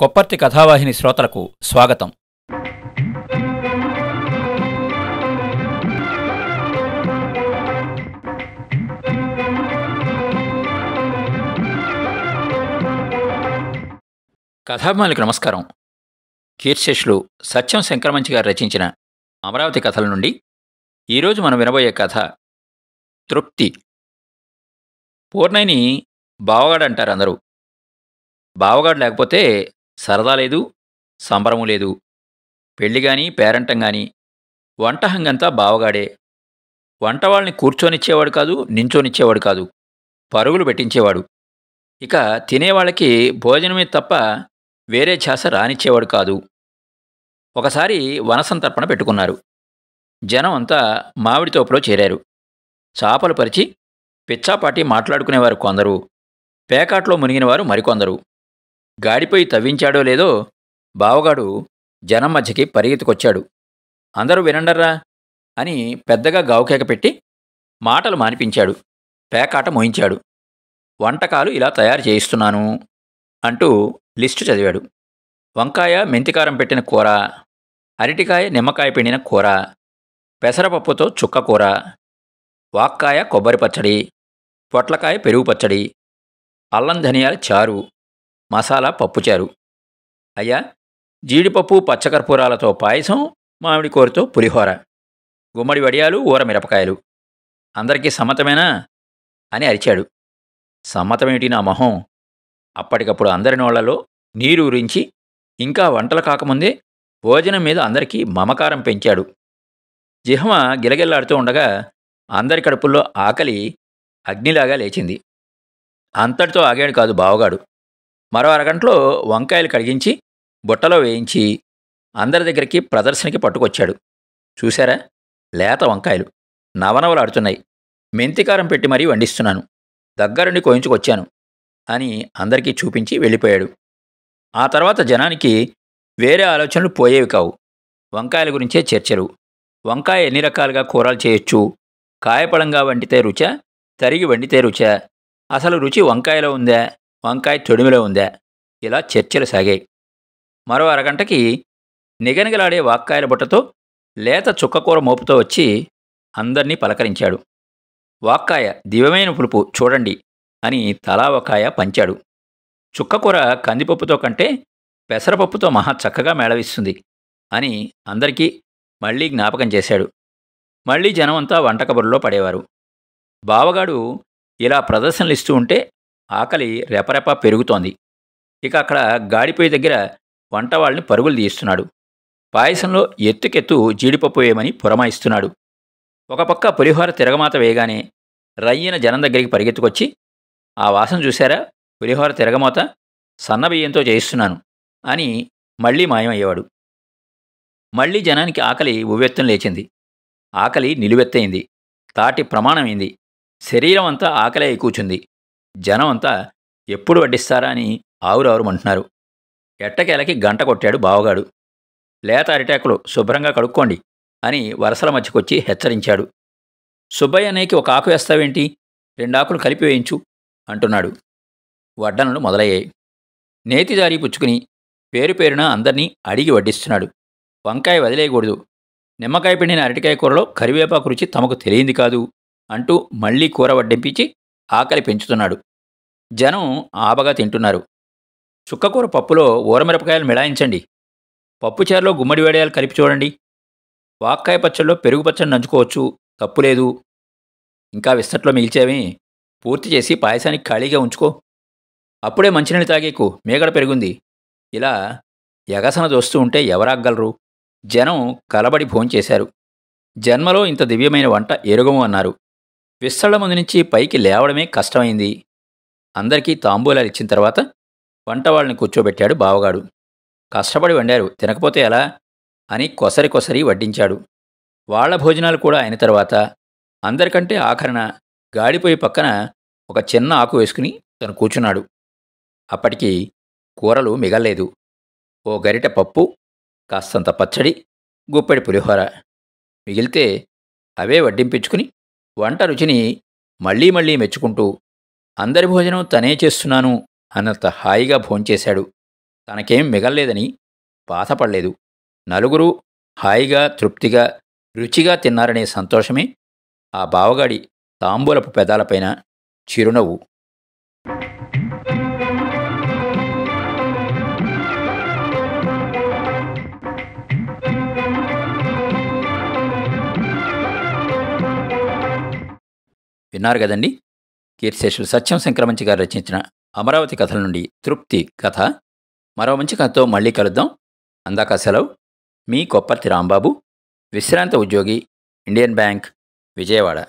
కొప్పర్తి కథావాహిని శ్రోతలకు స్వాగతం కథాభిమానులకు నమస్కారం కీర్శేషులు సత్యం శంకరమంచి గారు రచించిన అమరావతి కథల నుండి ఈరోజు మనం వినబోయే కథ తృప్తి పూర్ణయిని బావగాడు అంటారు అందరూ బావగాడు లేకపోతే సరదా లేదు సంబరము లేదు పెళ్లిగాని పేరంటం గాని వంటహంగంతా బావగాడే వంటవాళ్ళని కూర్చొనిచ్చేవాడు కాదు నించోనిచ్చేవాడు కాదు పరుగులు పెట్టించేవాడు ఇక తినేవాళ్ళకి భోజనమే తప్ప వేరే ఛాస రానిచ్చేవాడు కాదు ఒకసారి వనసంతర్పణ పెట్టుకున్నారు జనం అంతా మామిడి తోపులో చేరారు చాపలు పరిచి పిచ్చాపాటి మాట్లాడుకునేవారు కొందరు పేకాట్లో మునిగినవారు మరికొందరు గాడిపోయి తవ్వించాడో లేదో బావగాడు జనం మధ్యకి పరిగెత్తుకొచ్చాడు అందరూ వినండర్రా అని పెద్దగా గావుకేక పెట్టి మాటలు మానిపించాడు పేకాట మోయించాడు వంటకాలు ఇలా తయారు చేయిస్తున్నాను అంటూ లిస్టు చదివాడు వంకాయ మెంతికారం పెట్టిన కూర అరటికాయ నిమ్మకాయ పిండిన కూర పెసరపప్పుతో చుక్క కూర వాక్కాయ కొబ్బరి పచ్చడి పొట్లకాయ పెరుగు పచ్చడి అల్లం ధనియాల చారు మసాలా పప్పుచారు అయ్యా జీడిపప్పు పచ్చకర్పూరాలతో పాయసం మామిడి కూరతో పులిహోర గుమ్మడి వడియాలు ఊర మిరపకాయలు అందరికీ సమ్మతమేనా అని అరిచాడు సమ్మతమేమిటి నా మొహం అప్పటికప్పుడు అందరి నోళ్లలో నీరు ఉరించి ఇంకా వంటలు కాకముందే భోజనం మీద అందరికీ మమకారం పెంచాడు జిహ్మ గిలగిల్లాడుతూ ఉండగా అందరి కడుపుల్లో ఆకలి అగ్నిలాగా లేచింది అంతటితో ఆగాడు కాదు బావగాడు మరో అరగంటలో వంకాయలు కడిగించి బుట్టలో వేయించి అందరి దగ్గరికి ప్రదర్శనకి పట్టుకొచ్చాడు చూశారా లేత వంకాయలు నవనవలాడుతున్నాయి మెంతికారం పెట్టి మరీ వండిస్తున్నాను దగ్గరుండి కోయించుకొచ్చాను అని అందరికీ చూపించి వెళ్ళిపోయాడు ఆ తర్వాత జనానికి వేరే ఆలోచనలు పోయేవి కావు వంకాయల గురించే చర్చలు వంకాయ ఎన్ని రకాలుగా కూరలు చేయొచ్చు కాయపడంగా వండితే రుచ తరిగి వండితే రుచ అసలు రుచి వంకాయలో ఉందా వంకాయ తొడిమిలో ఉందా ఇలా చర్చలు సాగాయి మరో అరగంటకి నిగనిగలాడే వాక్కాయల బుట్టతో లేత చుక్కకూర మోపుతో వచ్చి అందర్నీ పలకరించాడు వాక్కాయ దివ్యమైన పులుపు చూడండి అని తలా ఒకాయ పంచాడు చుక్కకూర కందిపప్పుతో కంటే పెసరపప్పుతో మహా చక్కగా మేళవిస్తుంది అని అందరికీ మళ్ళీ జ్ఞాపకం చేశాడు మళ్ళీ జనమంతా వంటకబుర్రలో పడేవారు బావగాడు ఇలా ప్రదర్శనలు ఇస్తూ ఉంటే ఆకలి రెపరెప పెరుగుతోంది ఇక అక్కడ గాడిపోయి దగ్గర వంటవాళ్ళని పరుగులు తీస్తున్నాడు పాయసంలో ఎత్తుకెత్తు జీడిపప్పు వేయమని పురమాయిస్తున్నాడు ఒక పక్క పులిహోర తిరగమాత వేయగానే రయ్యన జనం దగ్గరికి పరిగెత్తుకొచ్చి ఆ వాసన చూశారా పులిహోర తిరగమాత సన్నబియ్యంతో చేయిస్తున్నాను అని మళ్ళీ మాయమయ్యేవాడు మళ్ళీ జనానికి ఆకలి ఉవ్వెత్తం లేచింది ఆకలి నిలువెత్తయింది తాటి ప్రమాణమైంది శరీరం అంతా ఆకలి కూచుంది జనం అంతా ఎప్పుడు వడ్డిస్తారా అని అంటున్నారు ఎట్టకేలకి గంట కొట్టాడు బావగాడు లేత అరిటాకులు శుభ్రంగా కడుక్కోండి అని వరసల మధ్యకొచ్చి హెచ్చరించాడు సుబ్బయ్య అనేకి ఒక ఆకు వేస్తావేంటి రెండాకులు కలిపి వేయించు అంటున్నాడు వడ్డనలు మొదలయ్యాయి నేతిదారి పుచ్చుకుని పేరు పేరున అందర్నీ అడిగి వడ్డిస్తున్నాడు వంకాయ వదిలేయకూడదు నిమ్మకాయ పిండిన అరటికాయ కూరలో కరివేపాకు రుచి తమకు తెలియంది కాదు అంటూ మళ్లీ కూర వడ్డింపించి ఆకలి పెంచుతున్నాడు జనం ఆబగా తింటున్నారు చుక్కకూర పప్పులో ఊరమిరపకాయలు మిళాయించండి పప్పుచారులో గుమ్మడి వేడియాలు కలిపి చూడండి వాక్కాయ పచ్చడిలో పెరుగు పచ్చడి నంచుకోవచ్చు తప్పులేదు ఇంకా విస్తట్లో మిగిల్చేవి పూర్తి చేసి పాయసానికి ఖాళీగా ఉంచుకో అప్పుడే మంచినీళ్ళు తాగేకు మేగడ పెరుగుంది ఇలా ఎగసన దోస్తూ ఉంటే ఎవరాగ్గలరు జనం కలబడి భోంచేశారు జన్మలో ఇంత దివ్యమైన వంట ఎరుగము అన్నారు విస్తళ్ళ ముందు నుంచి పైకి లేవడమే కష్టమైంది అందరికీ తాంబూలాలు ఇచ్చిన తర్వాత వంట వాళ్ళని కూర్చోబెట్టాడు బావగాడు కష్టపడి వండారు తినకపోతే ఎలా అని కొసరి కొసరి వడ్డించాడు వాళ్ల భోజనాలు కూడా అయిన తర్వాత అందరికంటే ఆఖరణ గాడిపోయి పక్కన ఒక చిన్న ఆకు వేసుకుని తను కూర్చున్నాడు అప్పటికి కూరలు మిగల్లేదు ఓ గరిట పప్పు కాస్తంత పచ్చడి గుప్పెడి పులిహోర మిగిలితే అవే వడ్డింపించుకుని వంట రుచిని మళ్లీ మళ్లీ మెచ్చుకుంటూ అందరి భోజనం తనే చేస్తున్నాను అన్నంత హాయిగా భోంచేశాడు తనకేం మిగల్లేదని బాధపడలేదు నలుగురు హాయిగా తృప్తిగా రుచిగా తిన్నారనే సంతోషమే ఆ బావగాడి తాంబూలపు పెదాలపైన చిరునవ్వు విన్నారు కదండి కీర్తిశేషులు సత్యం శంకరమంచి గారు రచించిన అమరావతి కథల నుండి తృప్తి కథ మరో మంచి కథతో మళ్ళీ కలుద్దాం అందాక సెలవు మీ కొప్పర్తి రాంబాబు విశ్రాంత ఉద్యోగి ఇండియన్ బ్యాంక్ విజయవాడ